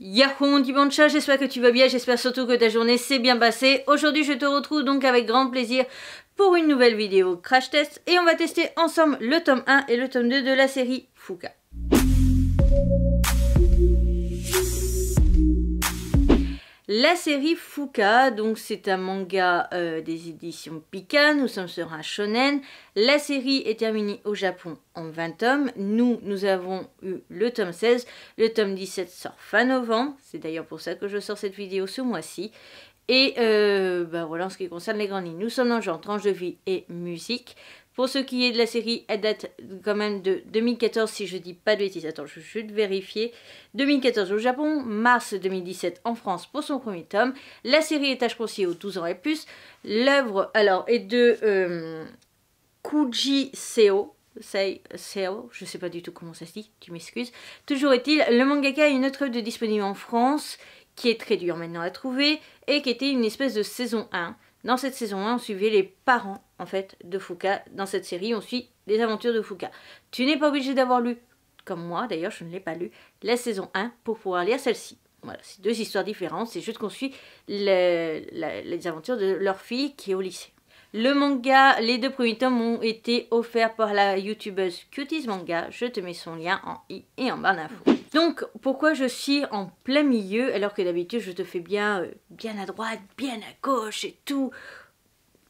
Yahoo dimanche, j'espère que tu vas bien, j'espère surtout que ta journée s'est bien passée. Aujourd'hui, je te retrouve donc avec grand plaisir pour une nouvelle vidéo Crash Test et on va tester ensemble le tome 1 et le tome 2 de la série Fuka. La série Fuka, donc c'est un manga euh, des éditions Pika, nous sommes sur un shonen. La série est terminée au Japon en 20 tomes. Nous, nous avons eu le tome 16. Le tome 17 sort fin novembre. C'est d'ailleurs pour ça que je sors cette vidéo ce mois-ci. Et euh, ben voilà en ce qui concerne les grandes lignes. Nous sommes dans le genre tranche de vie et musique. Pour ce qui est de la série, elle date quand même de 2014, si je dis pas de bêtises. Attends, je vais vérifier. 2014 au Japon, mars 2017 en France pour son premier tome. La série est âge conseillé aux 12 ans et plus. L'œuvre, alors, est de euh, Kuji Seo. Seo, je sais pas du tout comment ça se dit, tu m'excuses. Toujours est-il, le mangaka a une autre œuvre de disponible en France, qui est très dure maintenant à trouver, et qui était une espèce de saison 1. Dans cette saison 1, on suivait les parents en fait de Fouca Dans cette série, on suit les aventures de Fouca Tu n'es pas obligé d'avoir lu, comme moi d'ailleurs, je ne l'ai pas lu, la saison 1 pour pouvoir lire celle-ci. Voilà, c'est deux histoires différentes, c'est juste qu'on suit les aventures de leur fille qui est au lycée. Le manga, les deux premiers tomes ont été offerts par la youtubeuse Cuties Manga. Je te mets son lien en i et en barre d'infos. Donc, pourquoi je suis en plein milieu alors que d'habitude je te fais bien, euh, bien à droite, bien à gauche et tout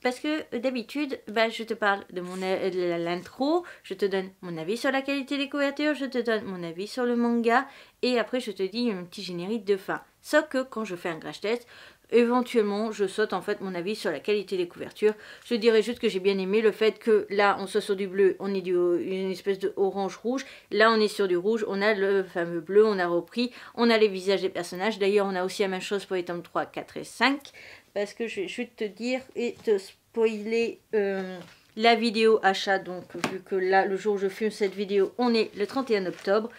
parce que euh, d'habitude, bah, je te parle de mon euh, l'intro, je te donne mon avis sur la qualité des couvertures, je te donne mon avis sur le manga, et après je te dis un petit générique de fin. Sauf que quand je fais un crash test, éventuellement je saute en fait mon avis sur la qualité des couvertures. Je dirais juste que j'ai bien aimé le fait que là on soit sur du bleu, on est une espèce de orange rouge, là on est sur du rouge, on a le fameux bleu, on a repris, on a les visages des personnages, d'ailleurs on a aussi la même chose pour les tomes 3, 4 et 5 parce que je, vais vais te dire et te spoiler euh, la vidéo achat. Donc, vu que là, le jour où je filme cette vidéo, on est le 31 octobre.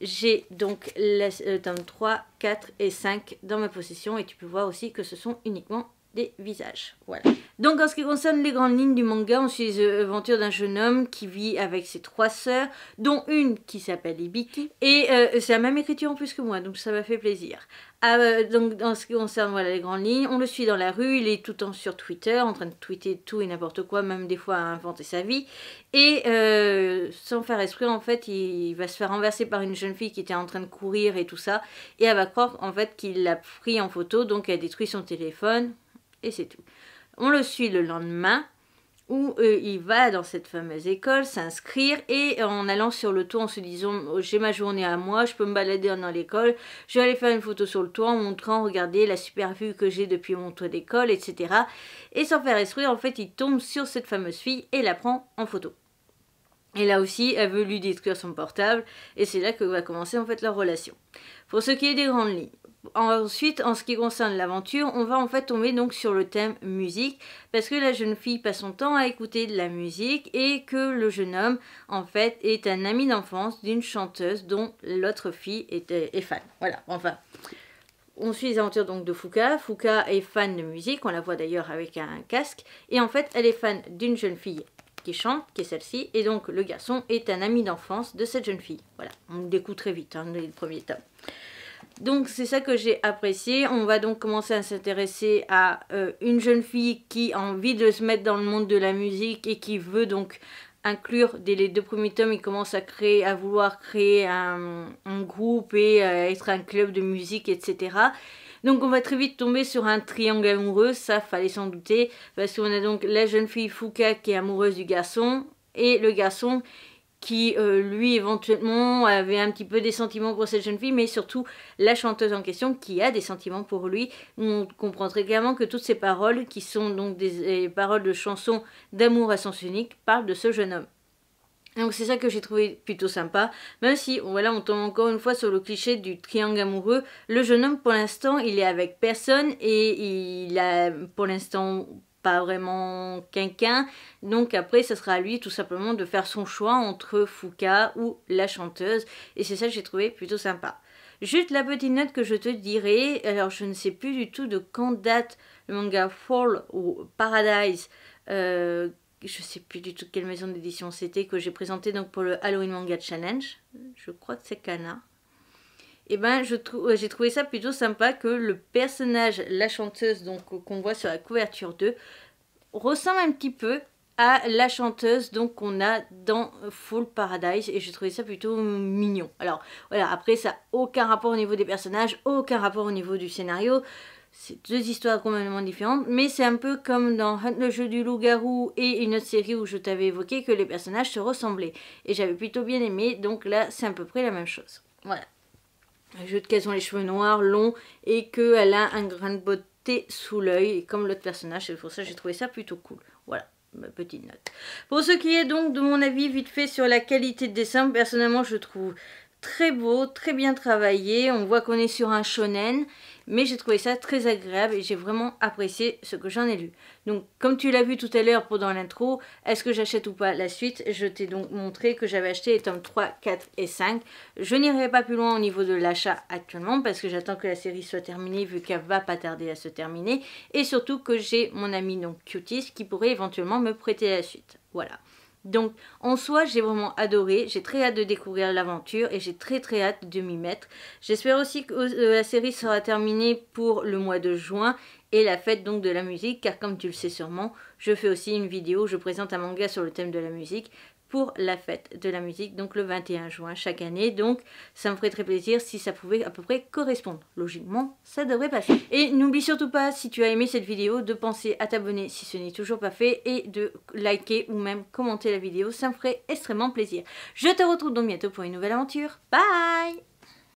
J'ai donc les tomes 3, 4 et 5 dans ma possession et tu peux voir aussi que ce sont uniquement des visages. Voilà. Donc en ce qui concerne les grandes lignes du manga, on suit l'aventure d'un jeune homme qui vit avec ses trois sœurs, dont une qui s'appelle Ibiki, et euh, c'est la même écriture en plus que moi, donc ça m'a fait plaisir. Ah, euh, donc en ce qui concerne les grandes lignes, on le suit dans la rue, il est tout le temps sur Twitter, en train de tweeter tout et n'importe quoi, même des fois à inventer sa vie, et euh, sans faire esprit en fait, il va se faire renverser par une jeune fille qui était en train de courir et tout ça, et elle va croire en fait qu'il l'a pris en photo, donc elle détruit son téléphone, et c'est tout. On le suit le lendemain où euh, il va dans cette fameuse école s'inscrire et euh, en allant sur le toit en se disant oh, j'ai ma journée à moi, je peux me balader dans l'école, je vais aller faire une photo sur le toit en montrant regardez la super vue que j'ai depuis mon toit d'école, etc. Et sans faire esprit, en fait, il tombe sur cette fameuse fille et la prend en photo. Et là aussi, elle veut lui détruire son portable, et c'est là que va commencer en fait leur relation. Pour ce qui est des grandes lignes, Ensuite, en ce qui concerne l'aventure, on va en fait tomber donc sur le thème musique, parce que la jeune fille passe son temps à écouter de la musique et que le jeune homme, en fait, est un ami d'enfance d'une chanteuse dont l'autre fille était, est fan. Voilà, enfin. On suit les aventures donc de Fouca. Fouca est fan de musique, on la voit d'ailleurs avec un casque, et en fait, elle est fan d'une jeune fille qui chante, qui est celle-ci, et donc le garçon est un ami d'enfance de cette jeune fille. Voilà, on le découvre très vite hein, premier les premiers donc c'est ça que j'ai apprécié. On va donc commencer à s'intéresser à euh, une jeune fille qui a envie de se mettre dans le monde de la musique et qui veut donc inclure dès les deux premiers tomes, il commence à créer, à vouloir créer un, groupe et euh, être un club de musique, etc. Donc on va très vite tomber sur un triangle amoureux, ça fallait s'en douter, parce qu'on a donc la jeune fille Fouca qui est amoureuse du garçon et le garçon qui euh, lui éventuellement avait un petit peu des sentiments pour cette jeune fille, mais surtout la chanteuse en question qui a des sentiments pour lui. On comprend très clairement que toutes ces paroles, qui sont donc des, paroles de chansons d'amour à sens unique, parlent de ce jeune homme. Donc c'est ça que j'ai trouvé plutôt sympa, même si voilà on tombe encore une fois sur le cliché du triangle amoureux. Le jeune homme pour l'instant il est avec personne et il a pour l'instant pas vraiment quelqu'un. Donc après, ce sera à lui tout simplement de faire son choix entre Fouca ou la chanteuse. Et c'est ça que j'ai trouvé plutôt sympa. Juste la petite note que je te dirai, alors je ne sais plus du tout de quand date le manga Fall ou Paradise, je euh, je sais plus du tout quelle maison d'édition c'était que j'ai présenté donc pour le Halloween Manga Challenge, je crois que c'est Kana, et eh ben euh, j'ai trouvé ça plutôt sympa que le personnage, la chanteuse donc euh, qu'on voit sur la couverture 2, ressemble un petit peu à la chanteuse donc qu'on a dans Full Paradise et j'ai trouvé ça plutôt mignon. Alors voilà, après ça aucun rapport au niveau des personnages, aucun rapport au niveau du scénario. C'est deux histoires complètement différentes, mais c'est un peu comme dans Hunt le jeu du loup-garou et une autre série où je t'avais évoqué que les personnages se ressemblaient. Et j'avais plutôt bien aimé, donc là c'est à peu près la même chose. Voilà un jeu de qu'elles ont les cheveux noirs, longs, et qu'elle a un grain de beauté sous l'œil, comme l'autre personnage, c'est pour ça que j'ai trouvé ça plutôt cool. Voilà, ma petite note. Pour ce qui est donc de mon avis vite fait sur la qualité de dessin, personnellement je trouve très beau, très bien travaillé, on voit qu'on est sur un shonen, mais j'ai trouvé ça très agréable et j'ai vraiment apprécié ce que j'en ai lu. Donc comme tu l'as vu tout à l'heure pendant l'intro, est-ce que j'achète ou pas la suite Je t'ai donc montré que j'avais acheté les tomes 3, 4 et 5. Je n'irai pas plus loin au niveau de l'achat actuellement parce que j'attends que la série soit terminée vu qu'elle va pas tarder à se terminer et surtout que j'ai mon ami donc Cutis qui pourrait éventuellement me prêter la suite. Voilà. Donc en soi, j'ai vraiment adoré, j'ai très hâte de découvrir l'aventure et j'ai très très hâte de m'y mettre. J'espère aussi que euh, la série sera terminée pour le mois de juin et la fête donc de la musique car comme tu le sais sûrement, je fais aussi une vidéo je présente un manga sur le thème de la musique pour la fête de la musique, donc le 21 juin chaque année. Donc ça me ferait très plaisir si ça pouvait à peu près correspondre. Logiquement, ça devrait passer. Et n'oublie surtout pas, si tu as aimé cette vidéo, de penser à t'abonner si ce n'est toujours pas fait et de liker ou même commenter la vidéo, ça me ferait extrêmement plaisir. Je te retrouve donc bientôt pour une nouvelle aventure. Bye